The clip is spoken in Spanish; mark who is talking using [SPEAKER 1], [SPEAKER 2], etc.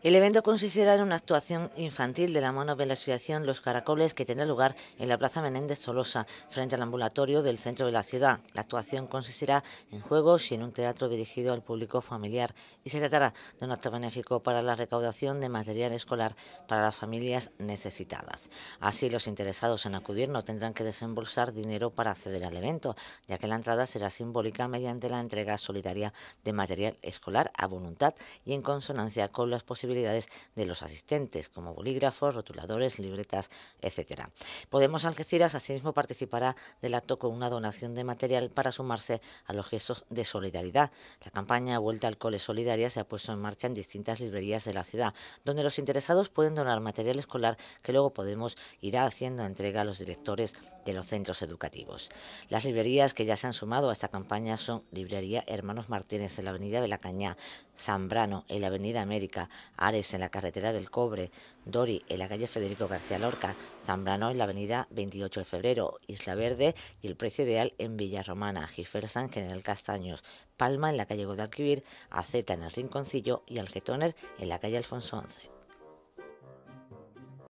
[SPEAKER 1] El evento consistirá en una actuación infantil de la mano de la asociación Los Caracoles que tendrá lugar en la Plaza Menéndez Solosa, frente al ambulatorio del centro de la ciudad. La actuación consistirá en juegos y en un teatro dirigido al público familiar y se tratará de un acto benéfico para la recaudación de material escolar para las familias necesitadas. Así, los interesados en acudir no tendrán que desembolsar dinero para acceder al evento, ya que la entrada será simbólica mediante la entrega solidaria de material escolar a voluntad y en consonancia con las posibilidades de los asistentes, como bolígrafos, rotuladores, libretas, etc. Podemos Algeciras asimismo participará del acto con una donación de material para sumarse a los gestos de solidaridad. La campaña Vuelta al Cole Solidaria se ha puesto en marcha en distintas librerías de la ciudad, donde los interesados pueden donar material escolar que luego Podemos irá haciendo entrega a los directores de los centros educativos. Las librerías que ya se han sumado a esta campaña son Librería Hermanos Martínez en la Avenida de la Cañá, Zambrano en la Avenida América, Ares en la carretera del Cobre, Dori en la calle Federico García Lorca, Zambrano en la Avenida 28 de Febrero, Isla Verde y el precio ideal en Villa Romana, Gifersan General Castaños, Palma en la calle Guadalquivir, Aceta en el Rinconcillo y Algetoner en la calle Alfonso 11.